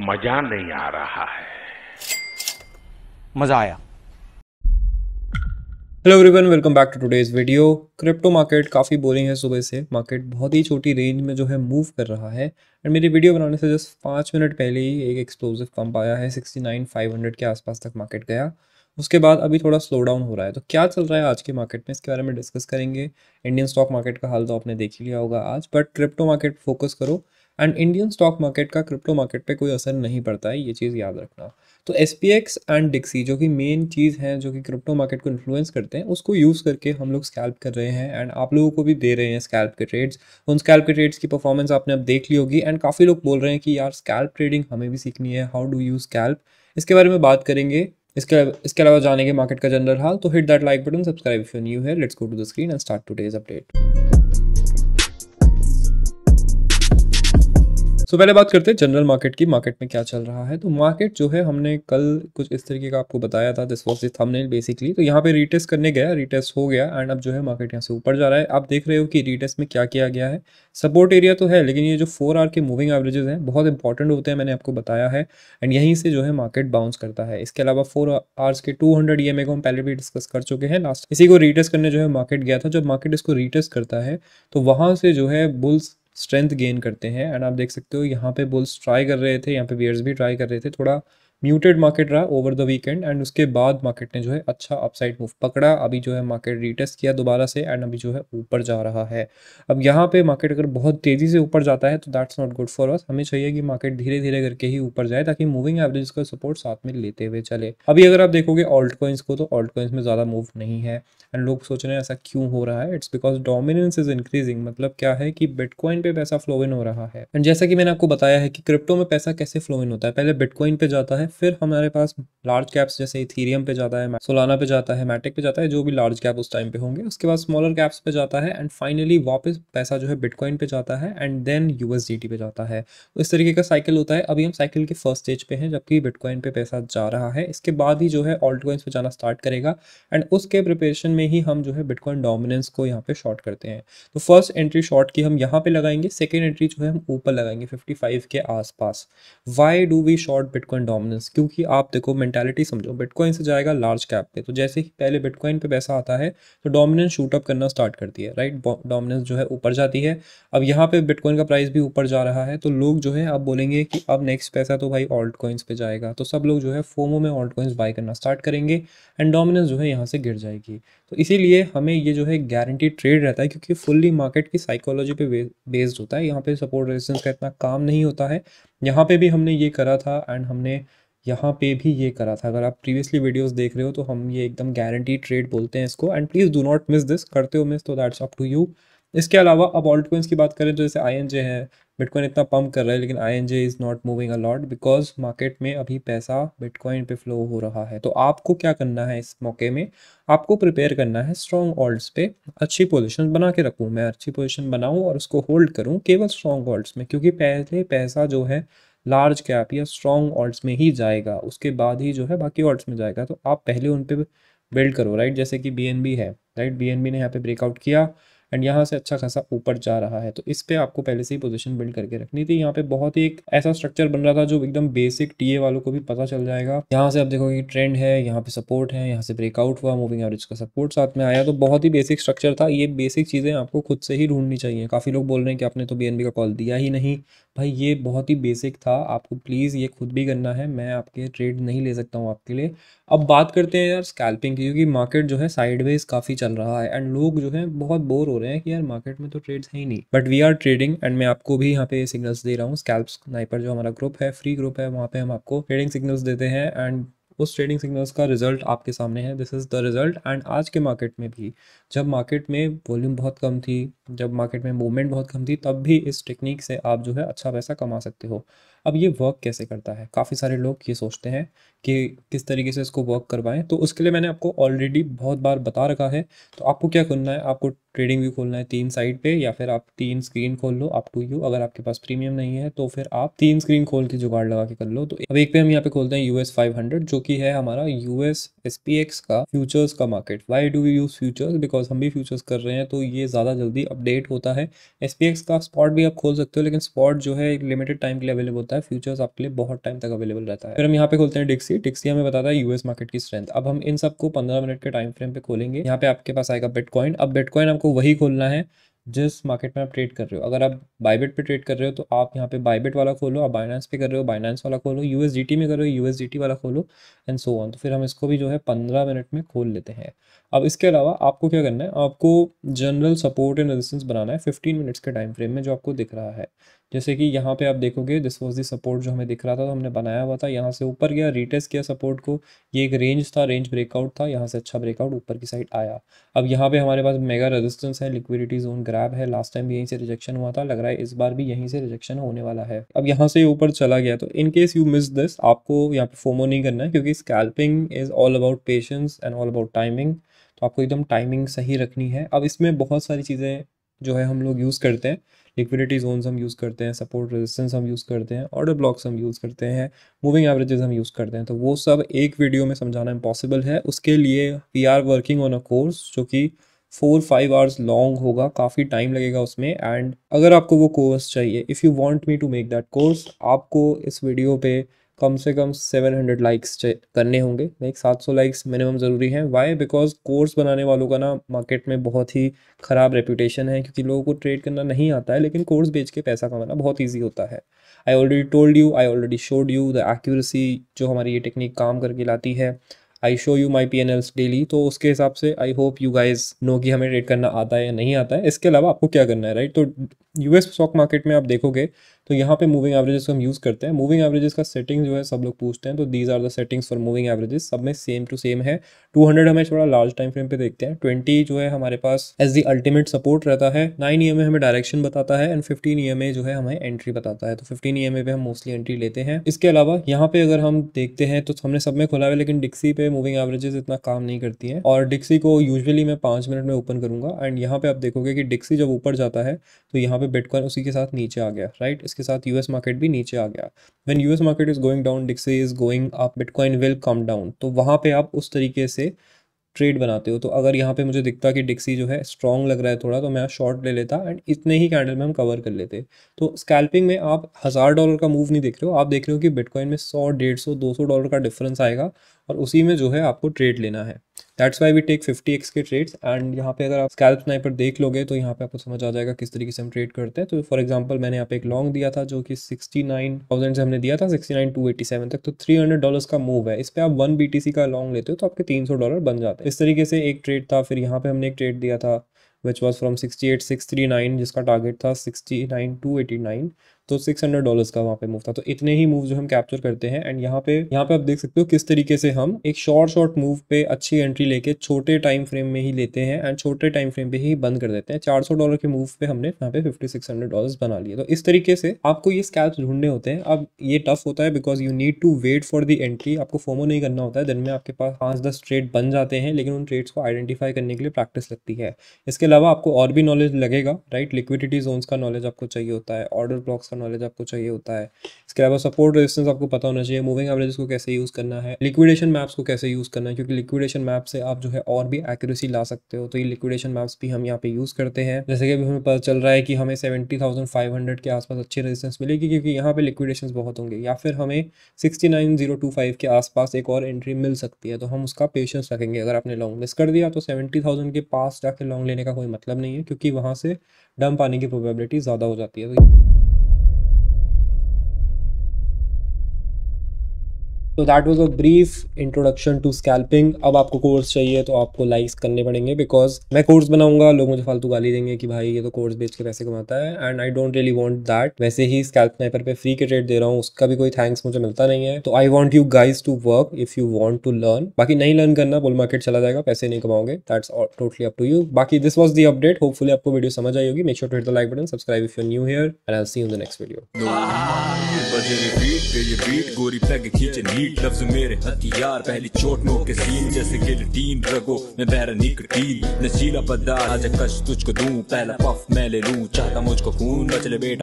मजा नहीं आ रहा है मजा आया hello everyone welcome back to today's video crypto market काफ़ी बोरिंग है सुबह से मार्केट बहुत ही छोटी रेंज में जो है मूव कर रहा है एंड मेरी वीडियो बनाने से जस्ट पाँच मिनट पहले ही एक एक्सप्लोजिव पंप आया है सिक्सटी नाइन फाइव हंड्रेड के आसपास तक मार्केट गया उसके बाद अभी थोड़ा स्लो डाउन हो रहा है तो क्या चल रहा है आज के मार्केट में इसके बारे में डिस्कस करेंगे इंडियन स्टॉक मार्केट का हाल तो आपने देख ही लिया होगा आज बट क्रिप्टो मार्केट फोकस करो एंड इंडियन स्टॉक मार्केट का क्रिप्टो मार्केट पे कोई असर नहीं पड़ता है ये चीज़ याद रखना तो S P X and DXY जो कि मेन चीज़ है जो कि क्रिप्टो मार्केट को इन्फ्लुएंस करते हैं उसको यूज़ करके हम लोग स्कैल्प कर रहे हैं एंड आप लोगों को भी दे रहे हैं स्कैल्प के ट्रेड्स उन स्कैल्प के ट्रेड्स की परफॉर्मेंस आपने अब देख ली होगी एंड काफ़ी लोग बोल रहे हैं कि यार स्कैल्प ट्रेडिंग हमें भी सीखनी है हाउ डू यू स्कैल्प इसके बारे में बात करेंगे इसके इसके अलावा जानेंगे मार्केट का जनरल हाल तो hit that like button subscribe if you new है let's go to the screen and start day's update so पहले बात करते हैं जनरल मार्केट की मार्केट में क्या चल रहा है तो मार्केट जो है हमने कल कुछ इस तरीके का आपको बताया था this was the thumbnail basically तो यहाँ पे रिटेस्ट करने गया रिटेस्ट हो गया एंड अब जो है मार्केट यहाँ से ऊपर जा रहा है आप देख रहे हो कि रिटेस्ट में क्या किया गया है सपोर्ट एरिया तो है लेकिन ये जो फोर आर के मूविंग एवरेजेस हैं बहुत इंपॉर्टेंट होते हैं मैंने आपको बताया है एंड यहीं से जो है मार्केट बाउंस करता है इसके अलावा फोर आर्स के टू हंड्रेड ई को हम पहले भी डिस्कस कर चुके हैं लास्ट इसी को रिटेस्ट करने जो है मार्केट गया था जब मार्केट इसको रिटेस्ट करता है तो वहाँ से जो है बुल्स स्ट्रेंथ गेन करते हैं एंड आप देख सकते हो यहाँ पे बुल्स ट्राई कर रहे थे यहाँ पे बियर्स भी ट्राई कर रहे थे थोड़ा म्यूटेड मार्केट रहा ओवर द वीकेंड एंड उसके बाद मार्केट ने जो है अच्छा अपसाइड मूव पकड़ा अभी जो है मार्केट रिटेस्ट किया दोबारा से एंड अभी जो है ऊपर जा रहा है अब यहाँ पे मार्केट अगर बहुत तेज़ी से ऊपर जाता है तो that's not good for us हमें चाहिए कि मार्केट धीरे धीरे करके ही ऊपर जाए ताकि मूविंग एवरेज का सपोर्ट साथ में लेते हुए चले अभी अगर आप देखोगे ऑल्ट कॉइन्स को तो ऑल्ट कॉइन्स में ज़्यादा मूव नहीं है एंड लोग सोच रहे हैं ऐसा क्यों हो रहा है it's because dominance is increasing मतलब क्या है कि बिटकॉइन पे पैसा फ्लो इन हो रहा है एंड जैसा कि मैंने आपको बताया है कि क्रिप्टो में पैसा कैसे फ्लो इन होता है पहले बिटकॉइन पे जाता है फिर हमारे पास लार्ज कैप्स जैसे इथीरियम पे जाता है सोलाना पे जाता है मैटिक पे जाता है जो भी लार्ज कैप उस टाइम पे होंगे उसके बाद स्मॉलर कैप्स पे जाता है एंड फाइनली वापस पैसा जो है बिटकॉइन पे जाता है एंड देन यूएसडीटी पे जाता है तो इस तरीके का साइकिल होता है अभी हम साइकिल के फर्स्ट स्टेज पे हैं जबकि बिटकॉइन पे पैसा जा रहा है इसके बाद ही जो है ऑल्ट कॉइन्स पे जाना स्टार्ट करेगा एंड उसके प्रिपेरेशन में ही हम जो है बिटकॉइन डोमिनेंस को यहाँ पे शॉर्ट करते हैं तो फर्स्ट एंट्री शॉर्ट की हम यहाँ पे लगाएंगे सेकेंड एंट्री जो है हम ऊपर लगाएंगे फिफ्टी के आसपास why do we short bitcoin dominance bitcoins क्योंकि आप देखो मैंटेलिटी समझो बिटकॉइन से जाएगा लार्ज कैप पे तो जैसे ही पहले बिटकॉइन पे पैसा आता है तो डोमिनेंस शूट अप करना स्टार्ट करती है राइट डोमिनेंस जो है ऊपर जाती है अब यहाँ पे बिटकॉइन का प्राइस भी ऊपर जा रहा है तो लोग जो है अब बोलेंगे कि अब नेक्स्ट पैसा तो भाई ऑल्ट कॉइन्स पे जाएगा तो सब लोग जो है फोमो में ऑल्ट कॉइन्स बाई करना स्टार्ट करेंगे एंड डोमिनेंस जो है यहाँ से गिर जाएगी तो इसीलिए हमें ये जो है गारंटी ट्रेड रहता है क्योंकि फुल्ली मार्केट की साइकोलॉजी पे बेस्ड होता है यहाँ पे सपोर्ट रेजिस्टेंस का इतना काम नहीं होता है यहाँ पे भी हमने ये करा था एंड हमने यहाँ पे भी ये करा था अगर आप प्रीवियसली वीडियोस देख रहे हो तो हम ये एकदम गारंटी ट्रेड बोलते हैं इसको and please do not miss this करते हो मिस तो दैट्स अप टू यू इसके अलावा अब ऑल्टकोइंस की बात करें तो जैसे आई है बिटकॉइन इतना पम्प कर रहा है लेकिन I N J is not moving a lot because market में अभी पैसा बिटकॉइन पे फ्लो हो रहा है तो आपको क्या करना है इस मौके में आपको प्रिपेयर करना है स्ट्रॉन्ग ऑल्ड्स पे अच्छी पोजीशन बना के रखूँ मैं अच्छी पोजीशन बनाऊँ और उसको होल्ड करूँ केवल स्ट्रॉन्ग ऑल्ड्स में क्योंकि पहले पैसा जो है लार्ज कैप या स्ट्रॉन्ग ऑर्ड्स में ही जाएगा उसके बाद ही जो है बाकी ऑर्ड्स में जाएगा तो आप पहले उन पर बिल्ड करो राइट जैसे कि बी है राइट बी ने यहाँ पे ब्रेकआउट किया एंड यहाँ से अच्छा खासा ऊपर जा रहा है तो इस पर आपको पहले से ही पोजिशन बिल्ड करके रखनी थी यहाँ पे बहुत ही एक ऐसा स्ट्रक्चर बन रहा था जो एकदम बेसिक टीए वालों को भी पता चल जाएगा यहाँ से आप देखोगे ट्रेंड है यहाँ पे सपोर्ट है यहाँ से ब्रेकआउट हुआ मूविंग एवरेज का सपोर्ट साथ में आया तो बहुत ही बेसिक स्ट्रक्चर था ये बेसिक चीज़ें आपको खुद से ही ढूंढनी चाहिए काफ़ी लोग बोल रहे हैं कि आपने तो बी का कॉल दिया ही नहीं भाई ये बहुत ही बेसिक था आपको प्लीज़ ये खुद भी करना है मैं आपके ट्रेड नहीं ले सकता हूँ आपके लिए अब बात करते हैं यार स्कैल्पिंग की क्योंकि मार्केट जो है साइडवेज काफ़ी चल रहा है एंड लोग जो है बहुत बोर हो रहे हैं कि यार मार्केट में तो ट्रेड्स है ही नहीं but we are trading and मैं आपको भी यहाँ पे सिग्नल्स दे रहा हूँ स्कैल्प स्नाइपर जो हमारा ग्रुप है फ्री ग्रुप है वहाँ पे हम आपको ट्रेडिंग सिग्नल्स देते हैं एंड उस ट्रेडिंग सिग्नल्स का रिजल्ट आपके सामने है this is the result and आज के मार्केट में भी जब मार्केट में वॉल्यूम बहुत कम थी जब मार्केट में मूवमेंट बहुत कम थी तब भी इस टेक्निक से आप जो है अच्छा पैसा कमा सकते हो अब ये वर्क कैसे करता है काफ़ी सारे लोग ये सोचते हैं कि किस तरीके से इसको वर्क करवाएं तो उसके लिए मैंने आपको ऑलरेडी बहुत बार बता रखा है तो आपको क्या खोलना है आपको ट्रेडिंग व्यू खोलना है तीन साइड पे या फिर आप तीन स्क्रीन खोल लो आप टू यू अगर आपके पास प्रीमियम नहीं है तो फिर आप तीन स्क्रीन खोल के जुगाड़ लगा के कर लो तो अब एक पे हम यहाँ पे खोलते हैं यूएस फाइव जो कि है हमारा यूएस एस का फ्यूचर्स का market why do we use futures because हम भी फ्यूचर्स कर रहे हैं तो ये ज़्यादा जल्दी अपडेट होता है एस का स्पॉट भी आप खोल सकते हो लेकिन स्पॉट जो है एक लिमिटेड टाइम के लिए अवेलेबल होता है होता है फ्यूचर्स आपके लिए बहुत टाइम तक अवेलेबल रहता है फिर हम यहाँ पे खोलते हैं डिक्सी डिक्सी हमें बताता है यूएस मार्केट की स्ट्रेंथ अब हम इन सबको पंद्रह मिनट के टाइम फ्रेम पे खोलेंगे यहाँ पे आपके पास आएगा बिटकॉइन अब बिटकॉइन आपको वही खोलना है जिस मार्केट में आप ट्रेड कर रहे हो अगर आप बाइबेट पे ट्रेड कर रहे हो तो आप यहाँ पे बाइबेट वाला खोलो आप बाइनेंस पे कर रहे हो बाइनेंस वाला खोलो यूएसडीटी में कर रहे हो यूएसडीटी वाला खोलो एंड सो ऑन तो फिर हम इसको भी जो है पंद्रह मिनट में खोल लेते हैं अब इसके अलावा आपको क्या करना है आपको जनरल सपोर्ट एंड रेजिस्टेंस बनाना है फिफ्टीन मिनट्स के टाइम फ्रेम में जो आपको दिख रहा है जैसे कि यहाँ पे आप देखोगे दिस वॉज दी सपोर्ट जो हमें दिख रहा था तो हमने बनाया हुआ था यहाँ से ऊपर गया रिटेस्ट किया सपोर्ट को ये एक रेंज था रेंज ब्रेकआउट था यहाँ से अच्छा ब्रेकआउट ऊपर की साइड आया अब यहाँ पे हमारे पास मेगा रेजिस्टेंस है लिक्विडिटी जोन ग्रैब है लास्ट टाइम भी यहीं से रिजेक्शन हुआ था लग रहा है इस बार भी यहीं से रिजेक्शन होने वाला है अब यहाँ से ऊपर चला गया तो इनकेस यू मिस दिस आपको यहाँ पे फोमो नहीं करना है क्योंकि scalping is all about patience and all about timing तो आपको एकदम टाइमिंग सही रखनी है अब इसमें बहुत सारी चीज़ें जो है हम लोग यूज़ करते हैं लिक्विडिटी जोन्स हम यूज़ करते हैं सपोर्ट रेजिस्टेंस हम यूज़ करते हैं ऑर्डर ब्लॉक्स हम यूज़ करते हैं मूविंग एवरेजेस हम यूज़ करते हैं तो वो सब एक वीडियो में समझाना इम्पॉसिबल है उसके लिए we are working on a course जो कि फोर फाइव आवर्स लॉन्ग होगा काफ़ी टाइम लगेगा उसमें एंड अगर आपको वो कोर्स चाहिए if you want me to make that course आपको इस वीडियो पर कम से कम 700 लाइक्स करने होंगे लाइक 700 लाइक्स मिनिमम ज़रूरी है वाई बिकॉज कोर्स बनाने वालों का ना मार्केट में बहुत ही ख़राब रेपूटेशन है क्योंकि लोगों को ट्रेड करना नहीं आता है लेकिन कोर्स बेच के पैसा कमाना बहुत ईजी होता है I already told you I already showed you the accuracy जो हमारी ये टेक्निक काम करके लाती है I show you my P N Ls daily तो उसके हिसाब से I hope you guys know कि हमें ट्रेड करना आता है या नहीं आता है इसके अलावा आपको क्या करना है राइट तो यू एस स्टॉक मार्केट में आप देखोगे तो यहाँ पे मूविंग एवरेजेस को हम यूज़ करते हैं मूविंग एवरेजेस का सेटिंग जो है सब लोग पूछते हैं तो these are the settings for moving averages सब में सेम टू सेम है 200 हमें थोड़ा लार्ज टाइम फ्रेम पे देखते हैं 20 जो है हमारे पास एज दी अल्टीमेट सपोर्ट रहता है नाइन ई हमें डायरेक्शन बताता है एंड फिफ्टीन ई जो है हमें एंट्री बताता है तो फिफ्टीन ई पे हम मोस्टली एंट्री लेते हैं इसके अलावा यहाँ पे अगर हम देखते हैं तो हमने सब में खोला हुआ लेकिन डिक्सी पे मूविंग एवरेजेस इतना काम नहीं करती है और डिक्सी को यूजली मैं पाँच मिनट में ओपन करूंगा एंड यहाँ पे आप देखोगे कि डिक्सी जब ऊपर जाता है तो यहाँ पे बिटकॉइन उसी के साथ नीचे आ गया राइट इसके साथ यूएस मार्केट भी नीचे आ गया when US market is going down DXY is going up bitcoin will come down तो वहाँ पे आप उस तरीके से ट्रेड बनाते हो तो अगर यहाँ पे मुझे दिखता कि डिक्सी जो है स्ट्रॉन्ग लग रहा है थोड़ा तो मैं शॉर्ट ले लेता एंड इतने ही कैंडल में हम कवर कर लेते तो स्कैल्पिंग में आप हज़ार डॉलर का मूव नहीं देख रहे हो आप देख रहे हो कि बिटकॉइन में सौ डेढ़ सौ दो सौ डॉलर का डिफरेंस आएगा और उसी में जो है आपको ट्रेड लेना है that's why we take fifty X के ट्रेड्स एंड यहाँ पे अगर आप स्कैल्प स्नाइपर देख लोगे तो यहाँ पे आपको समझ आ जाएगा किस तरीके से हम ट्रेड करते हैं तो फॉर एग्जाम्पल मैंने यहाँ पे एक लॉन्ग दिया था जो कि सिक्सटी नाइन थाउजेंड से हमने दिया था sixty nine two eighty seven तक तो थ्री हंड्रेड डॉलर का मूव है इस पर आप वन बी टी सी का लॉन्ग लेते हो तो आपके तीन सौ डॉलर बन जाते हैं इस तरीके से एक ट्रेड था फिर यहाँ पे हमने एक ट्रेड दिया था which was from sixty eight six three nine जिसका टारगेट था sixty nine two eighty nine तो सिक्स हंड्रेड डॉलर का वहाँ पे मूव था तो इतने ही मूव जो हम कैप्चर करते हैं एंड यहाँ पे यहाँ पे आप देख सकते हो किस तरीके से हम एक शॉर्ट शॉर्ट मूव पे अच्छी एंट्री लेके छोटे टाइम फ्रेम में ही लेते हैं एंड छोटे टाइम फ्रेम पे ही बंद कर देते हैं चार सौ डॉलर के मूव पे हमने यहाँ पे फिफ्टी सिक्स हंड्रेड डॉलर बना लिए तो इस तरीके से आपको ये स्कैप्स ढूंढने होते हैं अब ये टफ होता है because you need to wait for the entry आपको फोमो नहीं करना होता है दिन में आपके पास पाँच दस ट्रेड बन जाते हैं लेकिन उन ट्रेड्स को आइडेंटिफाई करने के लिए प्रैक्टिस लगती है इसके अलावा आपको और भी नॉलेज लगेगा राइट लिक्विडिटी जोन्स का नॉलेज आपको चाहिए होता है ऑर्डर ब्लॉक्स का नॉलेज आपको चाहिए होता है इसके अलावा सपोर्ट रेजिस्टेंस आपको पता होना चाहिए मूविंग एवरेज को कैसे यूज़ करना है लिक्विडेशन मैप्स को कैसे यूज़ करना है क्योंकि लिक्विडेशन मैप से आप जो है और भी एक्यूरेसी ला सकते हो तो ये लिक्विडेशन मैप्स भी हम यहाँ पे यूज़ करते हैं जैसे कि अभी हमें पता चल रहा है कि हमें सेवेंटी थाउजेंड फाइव हंड्रेड के आसपास अच्छी रेजिस्टेंस मिलेगी क्योंकि यहाँ पे लिक्विडेशन बहुत होंगे या फिर हमें sixty nine zero two five के आसपास एक और एंट्री मिल सकती है तो हम उसका पेशेंस रखेंगे अगर आपने लॉन्ग मिस कर दिया तो सेवेंटी थाउजेंड के पास जाके लॉन्ग लेने का कोई मतलब नहीं है क्योंकि वहाँ से डंप आने की प्रोबेबिलिटी ज़्यादा हो जाती है तो तो that was a brief introduction to scalping अब आपको कोर्स चाहिए तो आपको लाइक्स करने पड़ेंगे बिकॉज मैं कोर्स बनाऊंगा लोग मुझे फालतू गाली देंगे कि भाई ये तो कोर्स बेच के पैसे कमाता है and I don't really want that वैसे ही स्कैल्प नाइपर पे फ्री के ट्रेड दे रहा हूँ उसका भी कोई थैंक्स मुझे मिलता नहीं है तो I want you guys to work if you want to learn बाकी नहीं लर्न करना बुल मार्केट चला जाएगा पैसे नहीं कमाओगे that's totally up to you बाकी this was the update hopefully आपको वीडियो समझ आई होगी make sure to hit the like button subscribe if you new here and I see in the next video गोरी बीट लफ्ज मेरे हथियार पहली चोट नो के सीन जैसे गिलटीन रगो मैं बैरा निकटीन नशीला पदार्थ आज कश तुझको दूं पहला पफ मैं ले लूं चाहता मुझको खून बचले बेटा